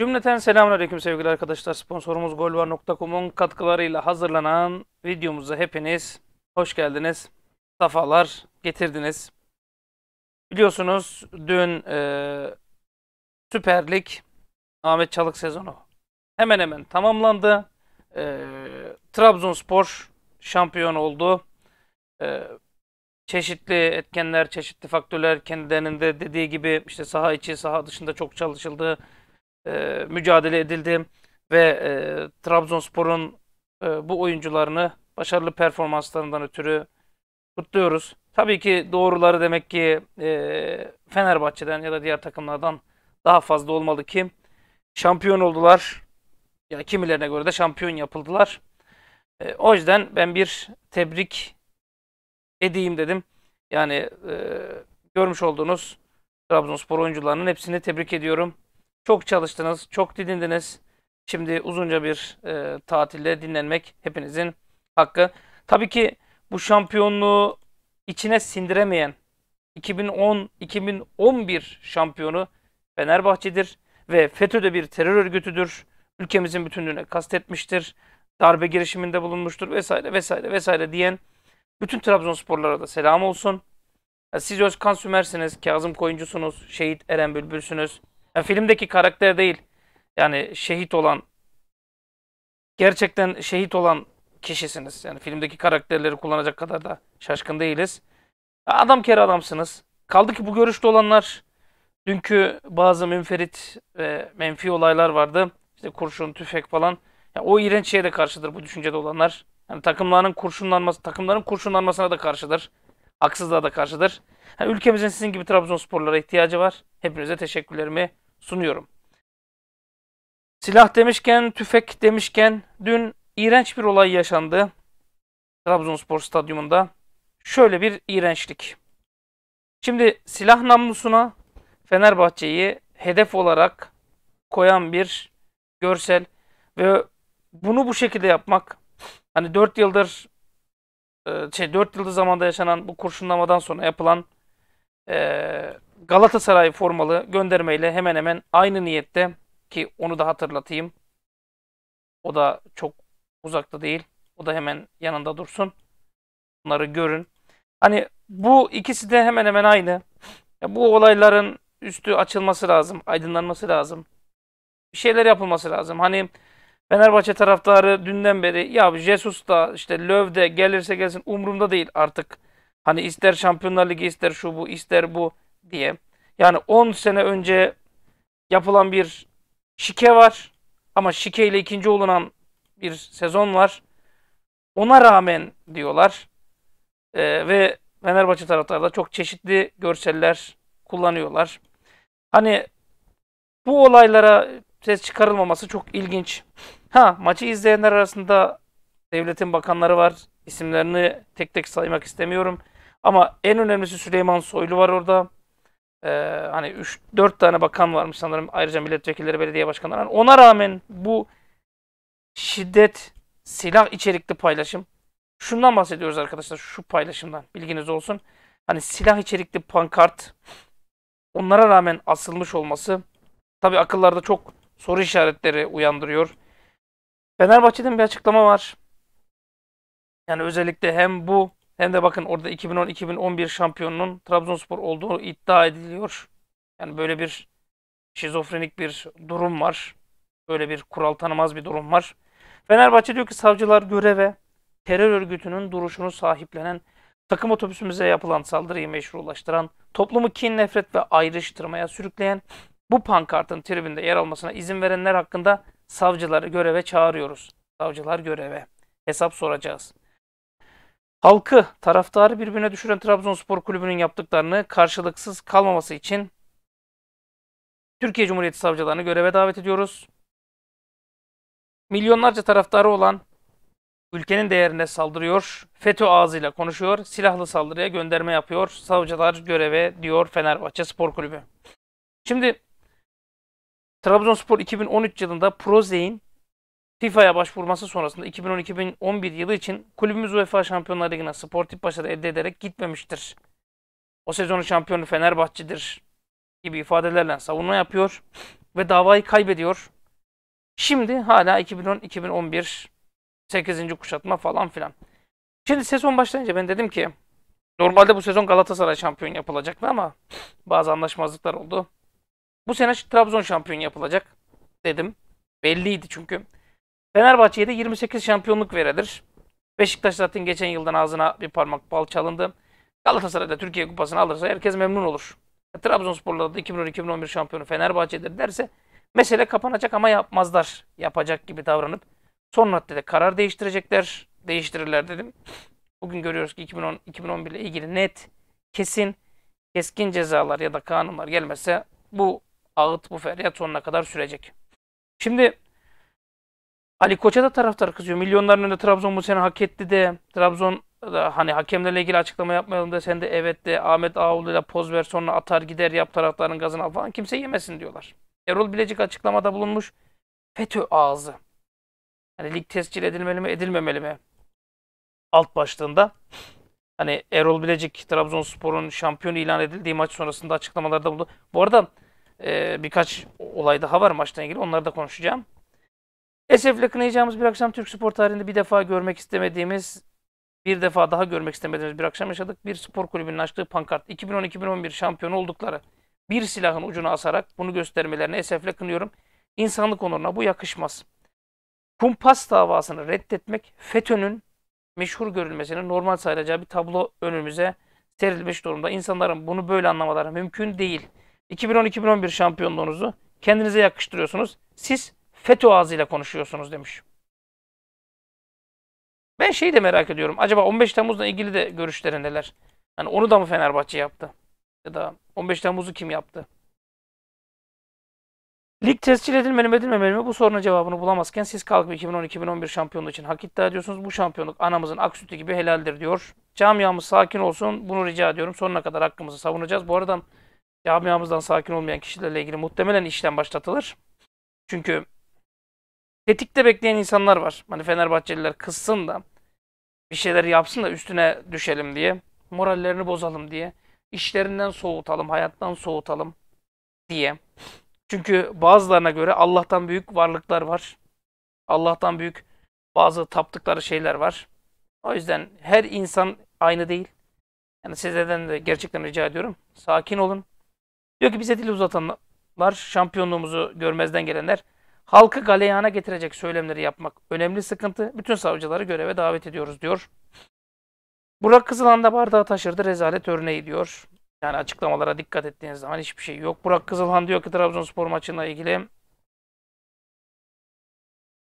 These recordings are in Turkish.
Cümleten selamünaleyküm sevgili arkadaşlar. Sponsorumuz golvar.com'un katkılarıyla hazırlanan videomuza hepiniz hoş geldiniz. Safalar getirdiniz. Biliyorsunuz dün e, Süper Lig Ahmet Çalık sezonu hemen hemen tamamlandı. E, Trabzonspor şampiyon oldu. E, çeşitli etkenler, çeşitli faktörler kendilerinin de dediği gibi işte saha içi, saha dışında çok çalışıldı e, mücadele edildi ve e, Trabzonspor'un e, bu oyuncularını başarılı performanslarından ötürü kutluyoruz. Tabii ki doğruları demek ki e, Fenerbahçe'den ya da diğer takımlardan daha fazla olmalı ki şampiyon oldular. Ya kimilerine göre de şampiyon yapıldılar. E, o yüzden ben bir tebrik edeyim dedim. Yani e, görmüş olduğunuz Trabzonspor oyuncularının hepsini tebrik ediyorum. Çok çalıştınız, çok dinlendiniz. Şimdi uzunca bir e, tatilde dinlenmek hepinizin hakkı. Tabii ki bu şampiyonluğu içine sindiremeyen 2010-2011 şampiyonu Fenerbahçe'dir ve FETÖ de bir terör örgütüdür. Ülkemizin bütünlüğüne kastetmiştir. Darbe girişiminde bulunmuştur vesaire vesaire vesaire diyen bütün Trabzonsporlara da selam olsun. Siz Özkan Sümer'siniz, Kazım Koyuncusunuz, Şehit Eren Bülbül'sünüz. Yani filmdeki karakter değil. Yani şehit olan gerçekten şehit olan kişisiniz. Yani filmdeki karakterleri kullanacak kadar da şaşkın değiliz. Adam kere adamsınız. Kaldı ki bu görüşte olanlar dünkü bazı münferit ve menfi olaylar vardı. İşte kurşun, tüfek falan. Yani o iğrenç şeye de karşıdır bu düşüncede olanlar. Yani takımların kurşunlanması, takımların kurşunlanmasına da karşıdır. Haksızlığa da karşıdır. Yani ülkemizin sizin gibi Trabzonsporlara ihtiyacı var. Hepinize teşekkürlerimi sunuyorum. Silah demişken, tüfek demişken dün iğrenç bir olay yaşandı. Trabzonspor stadyumunda. Şöyle bir iğrençlik. Şimdi silah namlusuna Fenerbahçe'yi hedef olarak koyan bir görsel ve bunu bu şekilde yapmak hani 4 yıldır e, şey 4 yıldır zamanda yaşanan bu kurşunlamadan sonra yapılan e, Galatasaray formalı göndermeyle hemen hemen aynı niyette ki onu da hatırlatayım. O da çok uzakta değil. O da hemen yanında dursun. Bunları görün. Hani bu ikisi de hemen hemen aynı. Ya bu olayların üstü açılması lazım, aydınlanması lazım. Bir şeyler yapılması lazım. Hani Fenerbahçe taraftarı dünden beri ya Jesus da işte Löw de gelirse gelsin umurumda değil artık. Hani ister Şampiyonlar Ligi ister şu bu ister bu diye. Yani 10 sene önce yapılan bir şike var ama şike ile ikinci olunan bir sezon var. Ona rağmen diyorlar ee, ve Fenerbahçe taraftarı da çok çeşitli görseller kullanıyorlar. Hani bu olaylara ses çıkarılmaması çok ilginç. Ha maçı izleyenler arasında devletin bakanları var. İsimlerini tek tek saymak istemiyorum. Ama en önemlisi Süleyman Soylu var orada e, hani 3-4 tane bakan varmış sanırım ayrıca milletvekilleri, belediye başkanları. Yani ona rağmen bu şiddet, silah içerikli paylaşım. Şundan bahsediyoruz arkadaşlar şu paylaşımdan bilginiz olsun. Hani silah içerikli pankart onlara rağmen asılmış olması tabi akıllarda çok soru işaretleri uyandırıyor. Fenerbahçe'den bir açıklama var. Yani özellikle hem bu hem de bakın orada 2010-2011 şampiyonunun Trabzonspor olduğu iddia ediliyor. Yani böyle bir şizofrenik bir durum var. Böyle bir kural tanımaz bir durum var. Fenerbahçe diyor ki savcılar göreve terör örgütünün duruşunu sahiplenen takım otobüsümüze yapılan saldırıyı meşrulaştıran, toplumu kin, nefret ve ayrıştırmaya sürükleyen bu pankartın tribünde yer almasına izin verenler hakkında savcıları göreve çağırıyoruz. Savcılar göreve. Hesap soracağız. Halkı, taraftarı birbirine düşüren Trabzonspor Kulübü'nün yaptıklarını karşılıksız kalmaması için Türkiye Cumhuriyeti Savcılarını göreve davet ediyoruz. Milyonlarca taraftarı olan ülkenin değerine saldırıyor, FETÖ ağzıyla konuşuyor, silahlı saldırıya gönderme yapıyor, savcılar göreve diyor Fenerbahçe Spor Kulübü. Şimdi Trabzonspor 2013 yılında Prozey'in FIFA'ya başvurması sonrasında 2010-2011 yılı için kulübümüz UEFA Şampiyonlar Ligi'ne sportif başarı elde ederek gitmemiştir. O sezonun şampiyonu Fenerbahçe'dir gibi ifadelerle savunma yapıyor ve davayı kaybediyor. Şimdi hala 2010-2011 8. kuşatma falan filan. Şimdi sezon başlayınca ben dedim ki normalde bu sezon Galatasaray şampiyon yapılacaktı ama bazı anlaşmazlıklar oldu. Bu sene Trabzon şampiyon yapılacak dedim. Belliydi çünkü. Fenerbahçe'ye de 28 şampiyonluk veredir. Beşiktaş zaten geçen yıldan ağzına bir parmak bal çalındı. Galatasaray'da Türkiye Kupası'nı alırsa herkes memnun olur. E, Trabzonspor'da da 2010-2011 şampiyonu Fenerbahçe'dir derse mesele kapanacak ama yapmazlar. Yapacak gibi davranıp son raddede karar değiştirecekler. Değiştirirler dedim. Bugün görüyoruz ki 2010-2011 ile ilgili net, kesin, keskin cezalar ya da kanunlar gelmezse bu ağıt, bu feryat sonuna kadar sürecek. Şimdi Ali Koç'a da taraftar kızıyor. Milyonların önünde Trabzon bu sene hak etti de Trabzon da hani hakemlerle ilgili açıklama yapmayalım da sen de evet de Ahmet Ağulu'yla poz ver sonra atar gider yap taraftarın gazını al falan kimse yemesin diyorlar. Erol Bilecik açıklamada bulunmuş. FETÖ ağzı. Hani lig tescil edilmeli mi edilmemeli mi? Alt başlığında. Hani Erol Bilecik Trabzonspor'un şampiyon ilan edildiği maç sonrasında açıklamalarda bulundu. Bu arada e, birkaç olay daha var maçla ilgili onları da konuşacağım. Esefle kınayacağımız bir akşam Türk spor tarihinde bir defa görmek istemediğimiz, bir defa daha görmek istemediğimiz bir akşam yaşadık. Bir spor kulübünün açtığı pankart 2010-2011 şampiyon oldukları bir silahın ucuna asarak bunu göstermelerini esefle kınıyorum. İnsanlık onuruna bu yakışmaz. Kumpas davasını reddetmek FETÖ'nün meşhur görülmesinin normal sayılacağı bir tablo önümüze serilmiş durumda. İnsanların bunu böyle anlamaları mümkün değil. 2010-2011 şampiyonluğunuzu kendinize yakıştırıyorsunuz. Siz FETÖ ağzıyla konuşuyorsunuz demiş. Ben şeyi de merak ediyorum. Acaba 15 Temmuz'la ilgili de görüşleri neler? Hani onu da mı Fenerbahçe yaptı? Ya da 15 Temmuz'u kim yaptı? Lig tescil edilmeli mi edilmemeli mi bu sorunun cevabını bulamazken siz kalkıp 2010-2011 şampiyonluğu için hak iddia ediyorsunuz. Bu şampiyonluk anamızın ak sütü gibi helaldir diyor. Camiamız sakin olsun bunu rica ediyorum. Sonuna kadar hakkımızı savunacağız. Bu arada camiamızdan sakin olmayan kişilerle ilgili muhtemelen işlem başlatılır. Çünkü tetikte bekleyen insanlar var. Hani Fenerbahçeliler kızsın da bir şeyler yapsın da üstüne düşelim diye. Morallerini bozalım diye. işlerinden soğutalım, hayattan soğutalım diye. Çünkü bazılarına göre Allah'tan büyük varlıklar var. Allah'tan büyük bazı taptıkları şeyler var. O yüzden her insan aynı değil. Yani sizlerden de gerçekten rica ediyorum. Sakin olun. Diyor ki bize dil uzatanlar, şampiyonluğumuzu görmezden gelenler halkı galeyana getirecek söylemleri yapmak önemli sıkıntı. Bütün savcıları göreve davet ediyoruz diyor. Burak Kızılan da bardağı taşırdı rezalet örneği diyor. Yani açıklamalara dikkat ettiğiniz zaman hiçbir şey yok. Burak Kızılhan diyor ki Trabzonspor maçına ilgili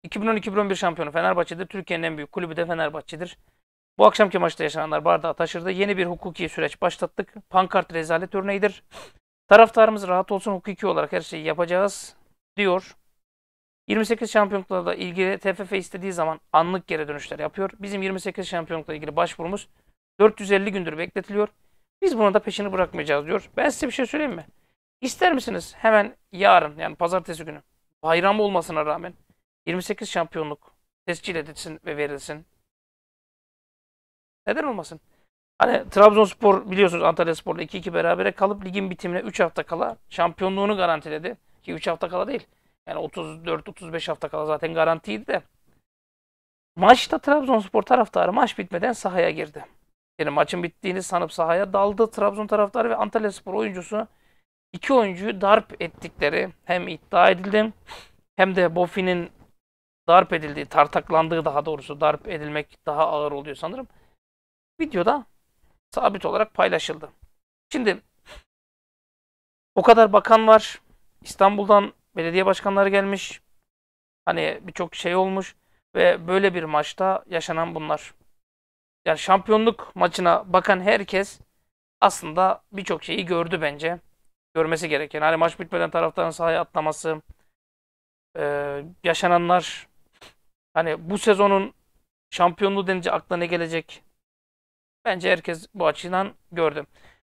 2010-2011 şampiyonu Fenerbahçe'dir. Türkiye'nin en büyük kulübü de Fenerbahçe'dir. Bu akşamki maçta yaşananlar bardağı taşırdı. Yeni bir hukuki süreç başlattık. Pankart rezalet örneğidir. Taraftarımız rahat olsun hukuki olarak her şeyi yapacağız diyor. 28 şampiyonlukla da ilgili TFF istediği zaman anlık geri dönüşler yapıyor. Bizim 28 şampiyonlukla ilgili başvurumuz 450 gündür bekletiliyor. Biz bunu da peşini bırakmayacağız diyor. Ben size bir şey söyleyeyim mi? İster misiniz hemen yarın yani pazartesi günü bayram olmasına rağmen 28 şampiyonluk tescil edilsin ve verilsin. Neden olmasın? Hani Trabzonspor biliyorsunuz Antalya Spor'la 2-2 berabere kalıp ligin bitimine 3 hafta kala şampiyonluğunu garantiledi. Ki 3 hafta kala değil. Yani 34-35 hafta kala zaten garantiydi de. Maçta Trabzonspor taraftarı maç bitmeden sahaya girdi. Yani maçın bittiğini sanıp sahaya daldı. Trabzon taraftarı ve Antalya Spor oyuncusu iki oyuncuyu darp ettikleri hem iddia edildi hem de Bofi'nin darp edildiği, tartaklandığı daha doğrusu darp edilmek daha ağır oluyor sanırım. Videoda sabit olarak paylaşıldı. Şimdi o kadar bakan var. İstanbul'dan belediye başkanları gelmiş. Hani birçok şey olmuş ve böyle bir maçta yaşanan bunlar. Yani şampiyonluk maçına bakan herkes aslında birçok şeyi gördü bence. Görmesi gereken. Hani maç bitmeden taraftarın sahaya atlaması, e, yaşananlar, hani bu sezonun şampiyonluğu denince aklına ne gelecek? Bence herkes bu açıdan gördü.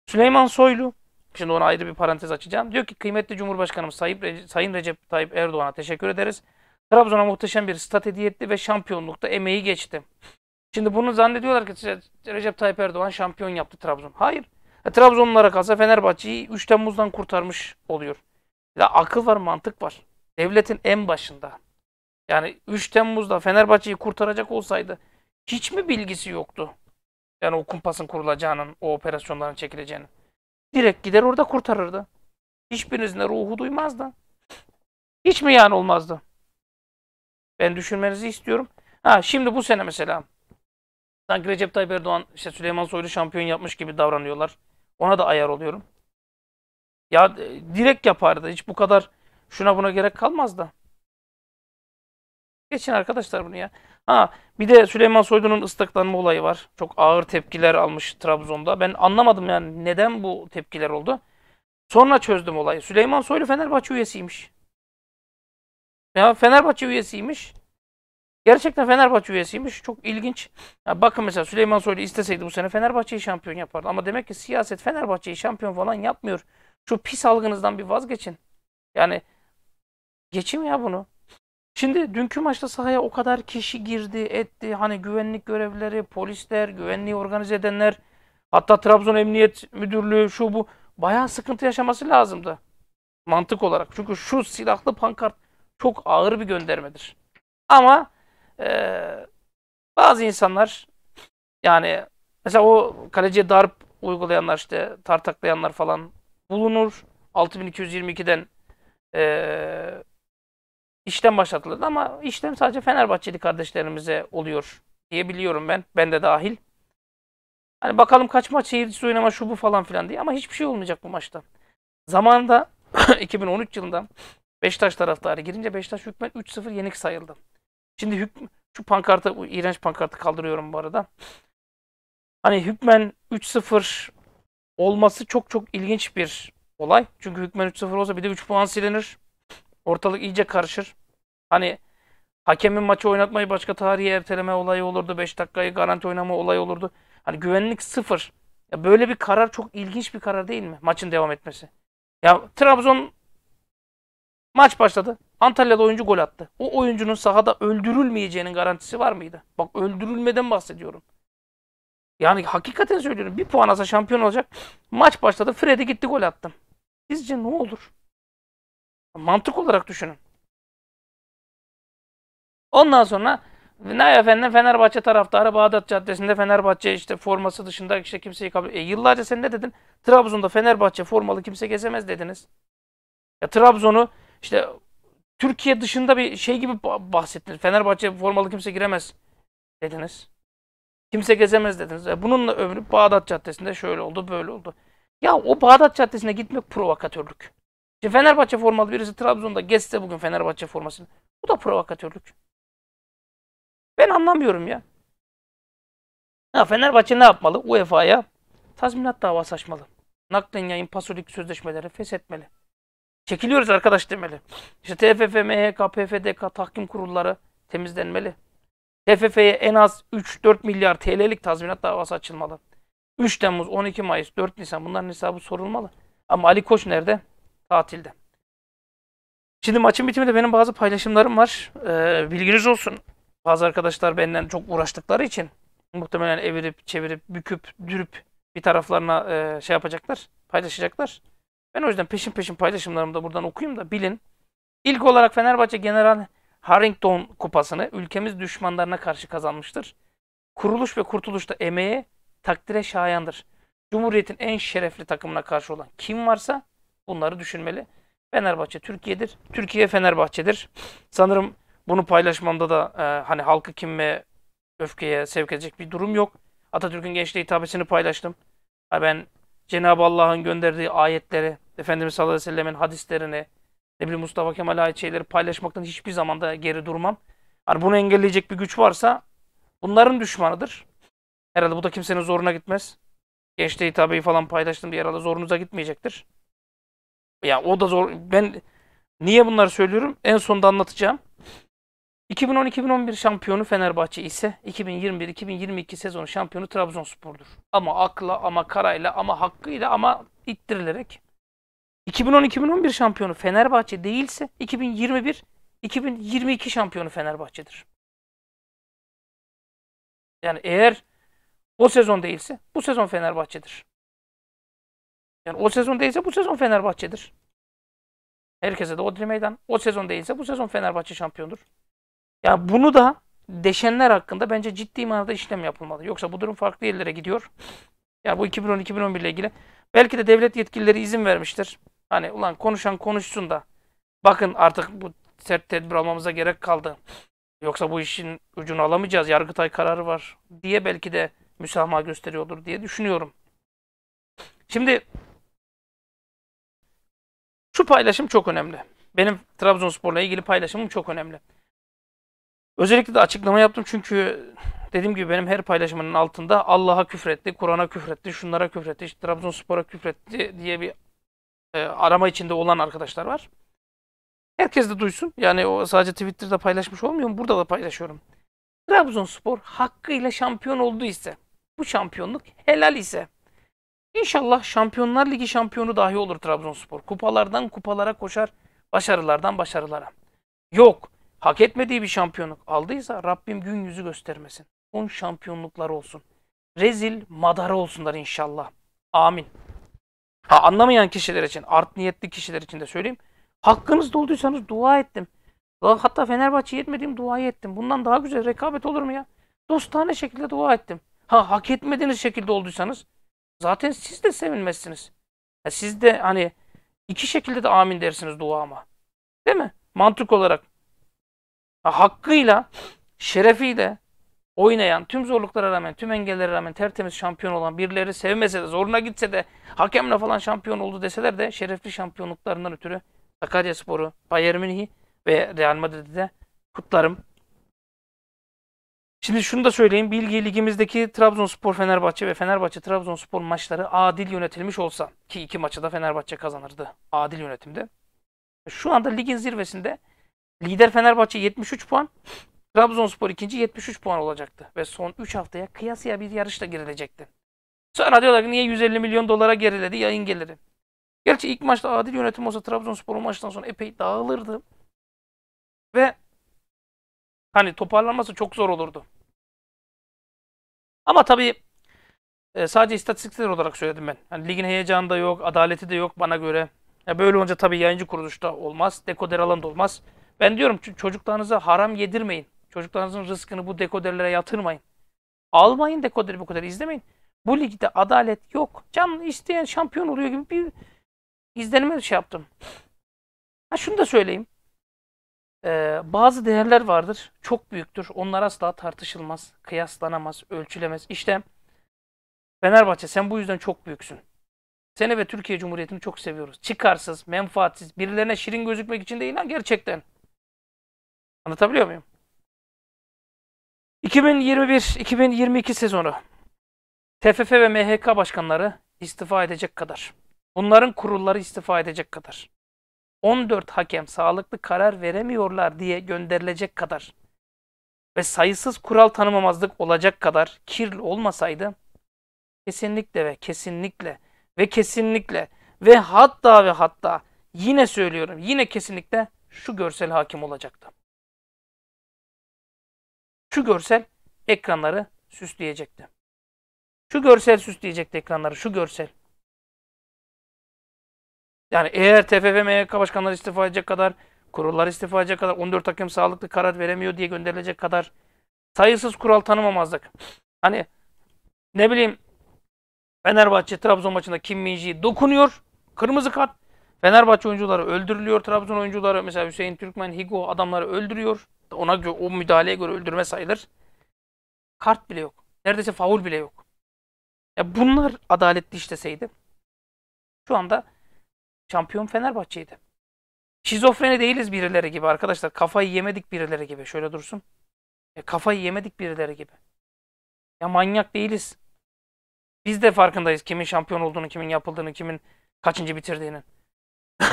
Süleyman Soylu Şimdi ona ayrı bir parantez açacağım. Diyor ki kıymetli Cumhurbaşkanımız Sayıp, Sayın Recep Tayyip Erdoğan'a teşekkür ederiz. Trabzon'a muhteşem bir stat hediye etti ve şampiyonlukta emeği geçti. Şimdi bunu zannediyorlar ki Recep Tayyip Erdoğan şampiyon yaptı Trabzon. Hayır. E, Trabzonlulara kalsa Fenerbahçe'yi 3 Temmuz'dan kurtarmış oluyor. Ya akıl var, mantık var. Devletin en başında. Yani 3 Temmuz'da Fenerbahçe'yi kurtaracak olsaydı hiç mi bilgisi yoktu? Yani o kumpasın kurulacağının, o operasyonların çekileceğinin. Direkt gider orada kurtarırdı. Hiçbirinizin ruhu duymazdı. Hiç mi yani olmazdı? Ben düşünmenizi istiyorum. Ha şimdi bu sene mesela sanki Recep Tayyip Erdoğan işte Süleyman Soylu şampiyon yapmış gibi davranıyorlar. Ona da ayar oluyorum. Ya e, direkt yapardı. Hiç bu kadar şuna buna gerek kalmaz da. Geçin arkadaşlar bunu ya. Ha bir de Süleyman Soylu'nun ıslıklanma olayı var. Çok ağır tepkiler almış Trabzon'da. Ben anlamadım yani neden bu tepkiler oldu. Sonra çözdüm olayı. Süleyman Soylu Fenerbahçe üyesiymiş. Ya Fenerbahçe üyesiymiş. Gerçekten Fenerbahçe üyesiymiş. Çok ilginç. Ya bakın mesela Süleyman Soylu isteseydi bu sene Fenerbahçe'yi şampiyon yapardı. Ama demek ki siyaset Fenerbahçe'yi şampiyon falan yapmıyor. Şu pis algınızdan bir vazgeçin. Yani geçin ya bunu. Şimdi dünkü maçta sahaya o kadar kişi girdi, etti. Hani güvenlik görevlileri, polisler, güvenliği organize edenler, hatta Trabzon Emniyet Müdürlüğü şu bu bayağı sıkıntı yaşaması lazımdı. Mantık olarak. Çünkü şu silahlı pankart çok ağır bir göndermedir. Ama e, bazı insanlar yani mesela o kaleciye darp uygulayanlar işte tartaklayanlar falan bulunur. 6222'den e, işlem başlatıldı ama işlem sadece Fenerbahçeli kardeşlerimize oluyor diyebiliyorum ben. Ben de dahil. Hani bakalım kaç maç seyircisi oynama şu bu falan filan diye ama hiçbir şey olmayacak bu maçta. Zamanında 2013 yılında Beşiktaş taraftarı girince Beşiktaş hükmen 3-0 yenik sayıldı. Şimdi hükm şu pankartı, iğrenç pankartı kaldırıyorum bu arada. Hani hükmen 3-0 olması çok çok ilginç bir olay. Çünkü hükmen 3-0 olsa bir de 3 puan silinir. Ortalık iyice karışır. Hani hakemin maçı oynatmayı başka tarihe erteleme olayı olurdu. 5 dakikayı garanti oynama olayı olurdu. Hani güvenlik sıfır. Ya böyle bir karar çok ilginç bir karar değil mi? Maçın devam etmesi. Ya Trabzon maç başladı. Antalya'da oyuncu gol attı. O oyuncunun sahada öldürülmeyeceğinin garantisi var mıydı? Bak öldürülmeden bahsediyorum. Yani hakikaten söylüyorum. Bir puan alsa şampiyon olacak. Maç başladı. Fred'e gitti gol attım. Sizce ne olur? Mantık olarak düşünün. Ondan sonra ne efendim Fenerbahçe taraftarı Bağdat Caddesi'nde Fenerbahçe işte forması dışında işte kimseyi kabul... E, yıllarca sen ne dedin? Trabzon'da Fenerbahçe formalı kimse gezemez dediniz. Ya Trabzon'u işte Türkiye dışında bir şey gibi bahsettiniz. Fenerbahçe formalı kimse giremez dediniz. Kimse gezemez dediniz. E, bununla ömrü Bağdat Caddesi'nde şöyle oldu böyle oldu. Ya o Bağdat Caddesi'ne gitmek provokatörlük. İşte Fenerbahçe formalı birisi Trabzon'da geçse bugün Fenerbahçe formasını. Bu da provokatörlük. Ben anlamıyorum ya. Ha, Fenerbahçe ne yapmalı? UEFA'ya tazminat davası açmalı. Naklen yayın pasolik sözleşmeleri feshetmeli. Çekiliyoruz arkadaş demeli. İşte TFF, MHK, PFDK tahkim kurulları temizlenmeli. TFF'ye en az 3-4 milyar TL'lik tazminat davası açılmalı. 3 Temmuz, 12 Mayıs, 4 Nisan bunların hesabı sorulmalı. Ama Ali Koç nerede? Tatilde. Şimdi maçın bitiminde benim bazı paylaşımlarım var. Ee, bilginiz olsun. Bazı arkadaşlar benden çok uğraştıkları için muhtemelen evirip, çevirip, büküp, dürüp bir taraflarına e, şey yapacaklar, paylaşacaklar. Ben o yüzden peşin peşin paylaşımlarımı da buradan okuyayım da bilin. İlk olarak Fenerbahçe General Harrington kupasını ülkemiz düşmanlarına karşı kazanmıştır. Kuruluş ve kurtuluşta emeğe, takdire şayandır. Cumhuriyet'in en şerefli takımına karşı olan kim varsa Bunları düşünmeli. Fenerbahçe Türkiye'dir. Türkiye Fenerbahçe'dir. Sanırım bunu paylaşmamda da e, hani halkı kimme öfkeye sevk edecek bir durum yok. Atatürk'ün gençliği hitabesini paylaştım. Ha ben Cenab-ı Allah'ın gönderdiği ayetleri, Efendimiz sallallahu aleyhi ve sellemin hadislerini, ne bileyim Mustafa Kemal ait şeyleri paylaşmaktan hiçbir zamanda geri durmam. Hani bunu engelleyecek bir güç varsa bunların düşmanıdır. Herhalde bu da kimsenin zoruna gitmez. Gençliği hitabeyi falan paylaştım diye herhalde zorunuza gitmeyecektir. Ya o da zor. Ben niye bunları söylüyorum? En sonunda anlatacağım. 2010-2011 şampiyonu Fenerbahçe ise 2021-2022 sezonu şampiyonu Trabzonspor'dur. Ama akla, ama karayla, ama hakkıyla, ama ittirilerek. 2010-2011 şampiyonu Fenerbahçe değilse 2021-2022 şampiyonu Fenerbahçe'dir. Yani eğer o sezon değilse bu sezon Fenerbahçe'dir. Yani o sezon değilse bu sezon Fenerbahçe'dir. Herkese de Odri Meydan. O sezon değilse bu sezon Fenerbahçe şampiyondur. Ya yani bunu da deşenler hakkında bence ciddi manada işlem yapılmalı. Yoksa bu durum farklı yerlere gidiyor. Ya yani bu 2010-2011 ile ilgili belki de devlet yetkilileri izin vermiştir. Hani ulan konuşan konuşsun da bakın artık bu sert tedbir almamıza gerek kaldı. Yoksa bu işin ucunu alamayacağız. Yargıtay kararı var diye belki de müsamaha gösteriyordur diye düşünüyorum. Şimdi şu paylaşım çok önemli. Benim Trabzonspor'la ilgili paylaşımım çok önemli. Özellikle de açıklama yaptım çünkü dediğim gibi benim her paylaşımının altında Allah'a küfretti, Kur'an'a küfretti, şunlara küfretti, işte Trabzonspor'a küfretti diye bir e, arama içinde olan arkadaşlar var. Herkes de duysun. Yani o sadece Twitter'da paylaşmış olmuyorum. Burada da paylaşıyorum. Trabzonspor hakkıyla şampiyon oldu ise, bu şampiyonluk helal ise, İnşallah Şampiyonlar Ligi şampiyonu dahi olur Trabzonspor. Kupalardan kupalara koşar, başarılardan başarılara. Yok, hak etmediği bir şampiyonluk aldıysa Rabbim gün yüzü göstermesin. On şampiyonluklar olsun. Rezil madara olsunlar inşallah. Amin. Ha, anlamayan kişiler için, art niyetli kişiler için de söyleyeyim. Hakkınız dolduysanız dua ettim. Hatta Fenerbahçe yetmediğim duayı ettim. Bundan daha güzel rekabet olur mu ya? Dostane şekilde dua ettim. Ha hak etmediğiniz şekilde olduysanız Zaten siz de sevinmezsiniz. Yani siz de hani iki şekilde de amin dersiniz duama. Değil mi? Mantık olarak. Ha, hakkıyla, şerefiyle oynayan, tüm zorluklara rağmen, tüm engellere rağmen tertemiz şampiyon olan birileri sevmese de, zoruna gitse de, hakemle falan şampiyon oldu deseler de şerefli şampiyonluklarından ötürü Sakarya Sporu, Bayern Münih'i ve Real Madrid'i de kutlarım. Şimdi şunu da söyleyeyim. Bilgi Ligimizdeki Trabzonspor Fenerbahçe ve Fenerbahçe Trabzonspor maçları adil yönetilmiş olsa ki iki maçı da Fenerbahçe kazanırdı adil yönetimde. Şu anda ligin zirvesinde lider Fenerbahçe 73 puan, Trabzonspor ikinci 73 puan olacaktı ve son 3 haftaya kıyasıya bir yarışla girilecekti. Sonra diyorlar ki niye 150 milyon dolara geriledi yayın geliri. Gerçi ilk maçta adil yönetim olsa Trabzonspor'un maçtan sonra epey dağılırdı. Ve hani toparlanması çok zor olurdu. Ama tabii e, sadece istatistikler olarak söyledim ben. Yani ligin heyecanı da yok, adaleti de yok bana göre. Ya böyle olunca tabii yayıncı kuruluşta olmaz, dekoder alanda olmaz. Ben diyorum çocuklarınıza haram yedirmeyin. Çocuklarınızın rızkını bu dekoderlere yatırmayın. Almayın dekoderi bu kadar izlemeyin. Bu ligde adalet yok. Can isteyen şampiyon oluyor gibi bir izlenime şey yaptım. Ha şunu da söyleyeyim. Ee, bazı değerler vardır. Çok büyüktür. Onlar asla tartışılmaz, kıyaslanamaz, ölçülemez. İşte Fenerbahçe sen bu yüzden çok büyüksün. Seni ve Türkiye Cumhuriyeti'ni çok seviyoruz. Çıkarsız, menfaatsiz, birilerine şirin gözükmek için değil lan gerçekten. Anlatabiliyor muyum? 2021-2022 sezonu TFF ve MHK başkanları istifa edecek kadar. Bunların kurulları istifa edecek kadar. 14 hakem sağlıklı karar veremiyorlar diye gönderilecek kadar ve sayısız kural tanımamazlık olacak kadar kirli olmasaydı kesinlikle ve kesinlikle ve kesinlikle ve hatta ve hatta yine söylüyorum yine kesinlikle şu görsel hakim olacaktı. Şu görsel ekranları süsleyecekti. Şu görsel süsleyecekti ekranları şu görsel. Yani eğer TFF MYK başkanları istifa edecek kadar, kurullar istifa edecek kadar, 14 hakem sağlıklı karar veremiyor diye gönderilecek kadar sayısız kural tanımamazdık. Hani ne bileyim Fenerbahçe Trabzon maçında Kim Minji'yi dokunuyor. Kırmızı kart. Fenerbahçe oyuncuları öldürülüyor. Trabzon oyuncuları mesela Hüseyin Türkmen, Higo adamları öldürüyor. Ona göre, o müdahaleye göre öldürme sayılır. Kart bile yok. Neredeyse faul bile yok. Ya bunlar adaletli işleseydi şu anda Şampiyon Fenerbahçe'ydi. Şizofreni değiliz birileri gibi arkadaşlar. Kafayı yemedik birileri gibi. Şöyle dursun. E, kafayı yemedik birileri gibi. Ya manyak değiliz. Biz de farkındayız kimin şampiyon olduğunu, kimin yapıldığını, kimin kaçıncı bitirdiğini.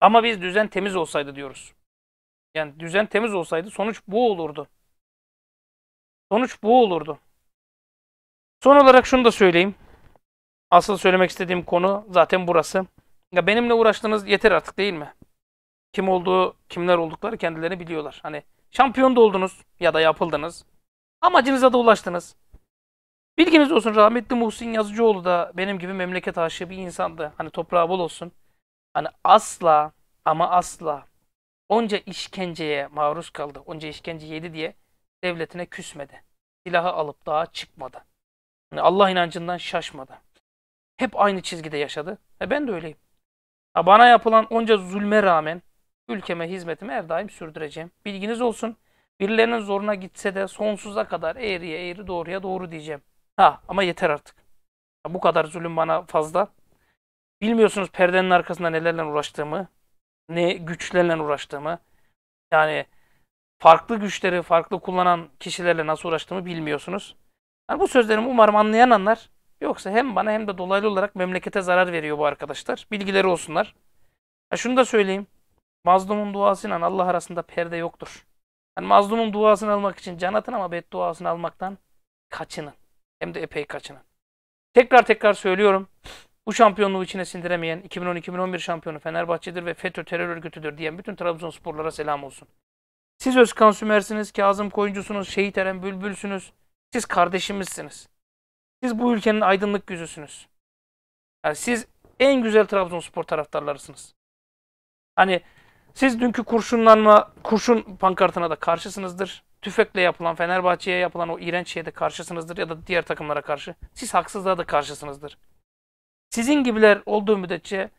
Ama biz düzen temiz olsaydı diyoruz. Yani düzen temiz olsaydı sonuç bu olurdu. Sonuç bu olurdu. Son olarak şunu da söyleyeyim. Asıl söylemek istediğim konu zaten burası. Ya benimle uğraştınız yeter artık değil mi? Kim olduğu, kimler oldukları kendilerini biliyorlar. Hani şampiyon da oldunuz ya da yapıldınız. Amacınıza da ulaştınız. Bilginiz olsun rahmetli Muhsin Yazıcıoğlu da benim gibi memleket aşığı bir insandı. Hani toprağı bol olsun. Hani asla ama asla onca işkenceye maruz kaldı. Onca işkence yedi diye devletine küsmedi. Silahı alıp dağa çıkmadı. Yani Allah inancından şaşmadı hep aynı çizgide yaşadı. E ben de öyleyim. Ha bana yapılan onca zulme rağmen ülkeme hizmetimi her daim sürdüreceğim. Bilginiz olsun. Birilerinin zoruna gitse de sonsuza kadar eğriye eğri doğruya doğru diyeceğim. Ha ama yeter artık. Ya bu kadar zulüm bana fazla. Bilmiyorsunuz perdenin arkasında nelerle uğraştığımı, ne güçlerle uğraştığımı. Yani farklı güçleri farklı kullanan kişilerle nasıl uğraştığımı bilmiyorsunuz. Yani bu sözlerimi umarım anlayanlar Yoksa hem bana hem de dolaylı olarak memlekete zarar veriyor bu arkadaşlar. Bilgileri olsunlar. Ha şunu da söyleyeyim. Mazlumun duasıyla Allah arasında perde yoktur. Yani mazlumun duasını almak için can atın ama bedduasını almaktan kaçının. Hem de epey kaçının. Tekrar tekrar söylüyorum. Bu şampiyonluğu içine sindiremeyen 2010-2011 şampiyonu Fenerbahçe'dir ve FETÖ terör örgütüdür diyen bütün Trabzonsporlara selam olsun. Siz Özkan Sümer'siniz, Kazım Koyuncu'sunuz, Şehit Eren Bülbül'sünüz. Siz kardeşimizsiniz. Siz bu ülkenin aydınlık yüzüsünüz. Yani siz en güzel Trabzonspor taraftarlarısınız. Hani siz dünkü kurşunlanma, kurşun pankartına da karşısınızdır. Tüfekle yapılan, Fenerbahçe'ye yapılan o iğrenç şeye de karşısınızdır ya da diğer takımlara karşı. Siz haksızlığa da karşısınızdır. Sizin gibiler olduğu müddetçe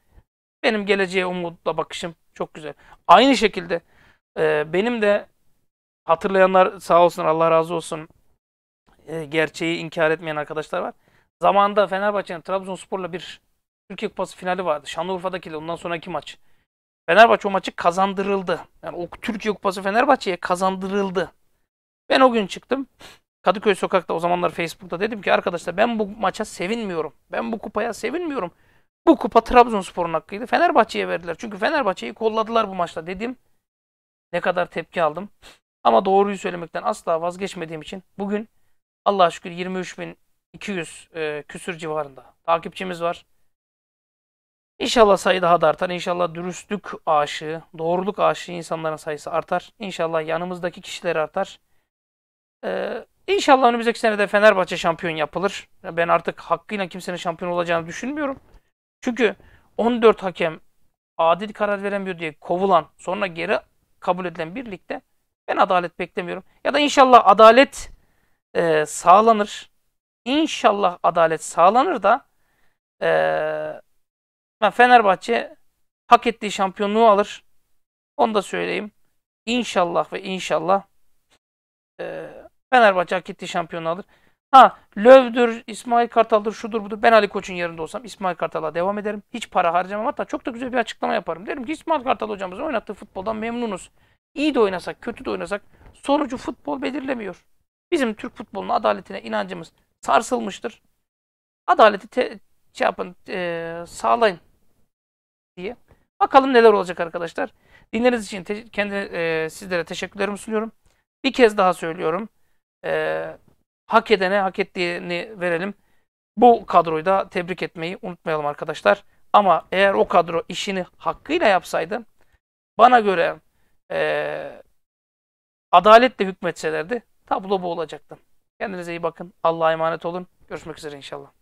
benim geleceğe umutla bakışım çok güzel. Aynı şekilde e, benim de hatırlayanlar sağ olsun Allah razı olsun e, gerçeği inkar etmeyen arkadaşlar var. Zamanında Fenerbahçe'nin Trabzonspor'la bir Türkiye Kupası finali vardı. Şanlıurfa'dakiyle ondan sonraki maç. Fenerbahçe o maçı kazandırıldı. Yani o Türkiye Kupası Fenerbahçe'ye kazandırıldı. Ben o gün çıktım. Kadıköy sokakta o zamanlar Facebook'ta dedim ki arkadaşlar ben bu maça sevinmiyorum. Ben bu kupaya sevinmiyorum. Bu kupa Trabzonspor'un hakkıydı. Fenerbahçe'ye verdiler. Çünkü Fenerbahçe'yi kolladılar bu maçta dedim. Ne kadar tepki aldım. Ama doğruyu söylemekten asla vazgeçmediğim için bugün Allah'a şükür 23.200 e, küsür civarında takipçimiz var. İnşallah sayı daha da artar. İnşallah dürüstlük aşığı, doğruluk aşığı insanların sayısı artar. İnşallah yanımızdaki kişiler artar. Ee, inşallah önümüzdeki sene de Fenerbahçe şampiyon yapılır. Ben artık hakkıyla kimsenin şampiyon olacağını düşünmüyorum. Çünkü 14 hakem adil karar veremiyor diye kovulan, sonra geri kabul edilen bir ligde ben adalet beklemiyorum. Ya da inşallah adalet e, sağlanır. İnşallah adalet sağlanır da e, Fenerbahçe hak ettiği şampiyonluğu alır. Onu da söyleyeyim. İnşallah ve inşallah e, Fenerbahçe hak ettiği şampiyonluğu alır. Ha Löv'dür, İsmail Kartal'dır, şudur budur. Ben Ali Koç'un yerinde olsam İsmail Kartal'a devam ederim. Hiç para harcamam. Hatta çok da güzel bir açıklama yaparım. Derim ki İsmail Kartal hocamızın oynattığı futboldan memnunuz. İyi de oynasak, kötü de oynasak sonucu futbol belirlemiyor. Bizim Türk futbolunun adaletine inancımız sarsılmıştır. Adaleti te, şey yapın, e, sağlayın diye. Bakalım neler olacak arkadaşlar. Dinlediğiniz için te, kendi e, sizlere teşekkürlerimi sunuyorum. Bir kez daha söylüyorum. E, hak edene hak ettiğini verelim. Bu kadroyu da tebrik etmeyi unutmayalım arkadaşlar. Ama eğer o kadro işini hakkıyla yapsaydı bana göre e, adaletle hükmetselerdi Tablo bu olacaktı. Kendinize iyi bakın. Allah'a emanet olun. Görüşmek üzere inşallah.